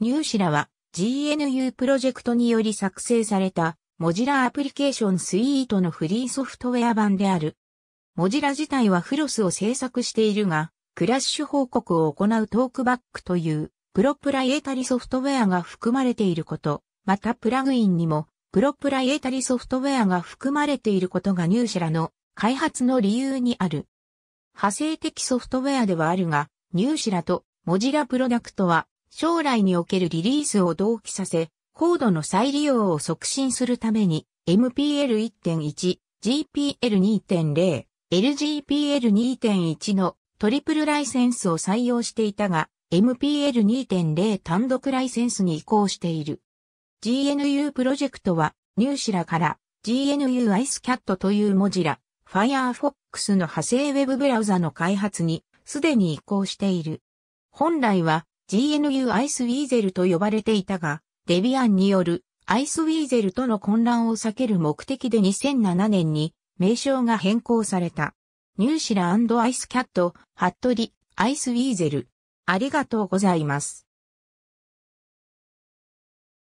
ニューシラは GNU プロジェクトにより作成されたモジラアプリケーションスイートのフリーソフトウェア版である。モジラ自体はフロスを制作しているが、クラッシュ報告を行うトークバックというプロプライエタリソフトウェアが含まれていること、またプラグインにもプロプライエタリソフトウェアが含まれていることがニューシラの開発の理由にある。派生的ソフトウェアではあるが、ニューシラとモジラプロダクトは将来におけるリリースを同期させ、高度の再利用を促進するために MPL1.1、GPL2.0、LGPL2.1 のトリプルライセンスを採用していたが、MPL2.0 単独ライセンスに移行している。GNU プロジェクトは、ニューシラから GNU IceCat というモジラ、Firefox の派生ウェブブラウザの開発にすでに移行している。本来は GNU アイスウィーゼルと呼ばれていたが、デビアンによるアイスウィーゼルとの混乱を避ける目的で2007年に名称が変更された。ニューシラアイスキャット、ハットリ、アイスウィーゼル。ありがとうございます。